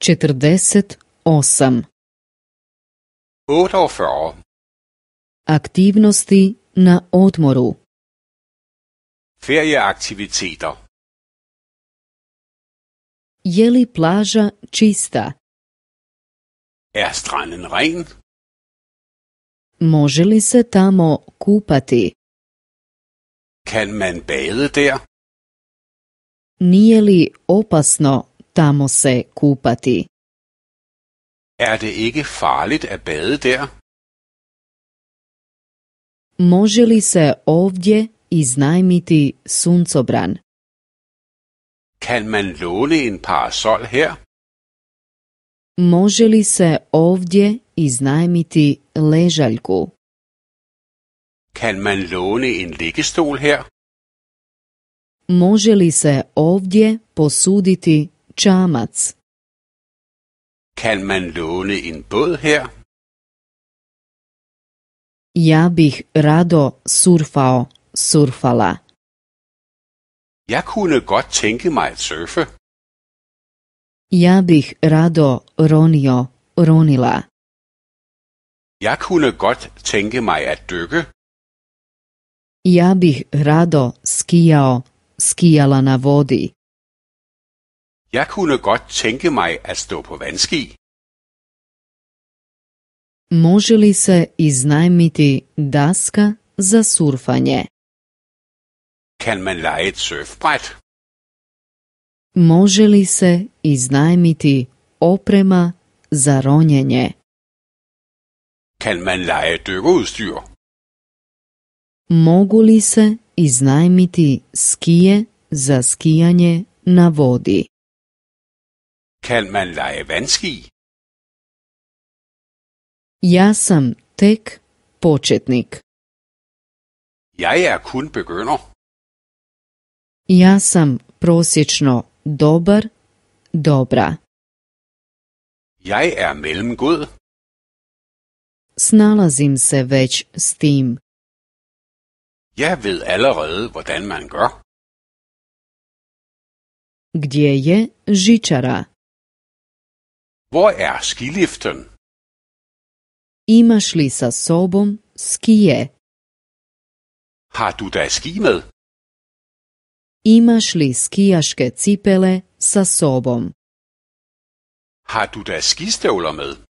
48. Urlaubsjahr. Aktivnosti na odmoru. Ferieaktiviteter. Je li plaža čista? Er stranden rein? Može li se tamo kupati? Kan man bade der? Nije li opasno tamo se kupati. Er det ikke farligt at bade der? Može li se ovdje iznajmiti suncobran? Kan man låne en parasol her? Može li se ovdje iznajmiti ležaljku? Kan man låne en liggestol her? Može li se ovdje posuditi čamac. Kan man låne en båd her? Ja bih rado surfao, surfala. Jeg kunne godt tænke mig at surfe. Ja bih rado ronio, ronila. Jeg kunne godt tænke mig at dykke. Ja bih rado skijao, skijala na vodi. Jeg kunne godt mig at stå på vandski. Može li se iznajmiti daska za surfanje? Kan man lege surfbræt? Može li se iznajmiti oprema za ronjenje? Kan man lege dykkeudstyr? Mogu li se iznajmiti skije za skijanje na vodi? Kan man lege vandski? Ja sam tek početnik. Jeg er kun begynder. Ja sam prosječno dobar, dobra. Jeg er mellemgod. Snalazim se već s tim. Jeg ved allerede, hvordan man gør. Gdje je žičara? Hvor er skiliften? Imaš li sa sobom skije? Har du da ski med? Imaš li skijaške cipele sa sobom? Har du da skistøvler med?